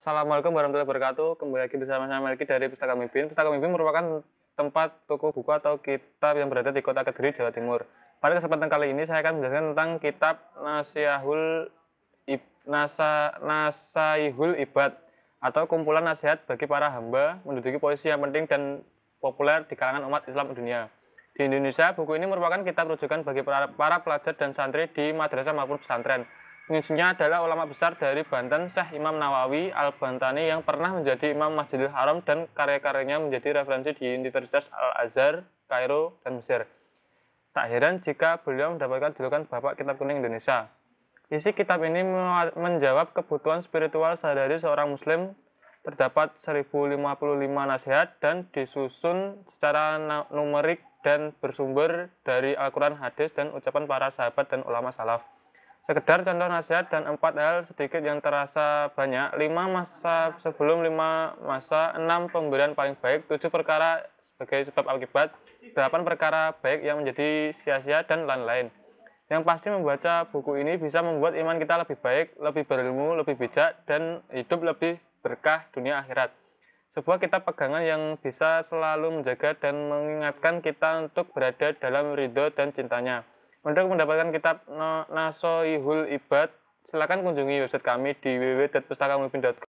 Assalamualaikum warahmatullahi wabarakatuh. Kembali lagi bersama saya Melki dari Pustaka Mimpin. Pustaka Mimpin merupakan tempat toko buku atau kitab yang berada di Kota Kediri, Jawa Timur. Pada kesempatan kali ini saya akan menjelaskan tentang kitab Nasihul Ib, Nasa, Nasaihul Ibad atau kumpulan nasihat bagi para hamba menduduki posisi yang penting dan populer di kalangan umat Islam dunia. Di Indonesia, buku ini merupakan kitab rujukan bagi para, para pelajar dan santri di madrasah maupun pesantren Pengisinya adalah ulama besar dari Banten, Syekh Imam Nawawi Al-Bantani yang pernah menjadi Imam Masjidil Haram dan karya-karyanya menjadi referensi di Universitas Al-Azhar, Kairo, dan Mesir. Tak heran jika beliau mendapatkan julukan Bapak Kitab Kuning Indonesia. Isi kitab ini menjawab kebutuhan spiritual sehari-hari seorang muslim terdapat 1055 nasihat dan disusun secara numerik dan bersumber dari Al-Quran, hadis, dan ucapan para sahabat dan ulama salaf. Sekedar contoh nasihat dan empat hal sedikit yang terasa banyak, lima masa sebelum lima masa, enam pemberian paling baik, tujuh perkara sebagai sebab akibat, delapan perkara baik yang menjadi sia-sia, dan lain-lain. Yang pasti membaca buku ini bisa membuat iman kita lebih baik, lebih berilmu, lebih bijak, dan hidup lebih berkah dunia akhirat. Sebuah kitab pegangan yang bisa selalu menjaga dan mengingatkan kita untuk berada dalam ridho dan cintanya. Untuk mendapatkan kitab Nasoihul Ibad, silakan kunjungi website kami di www.pustakamulbin.com.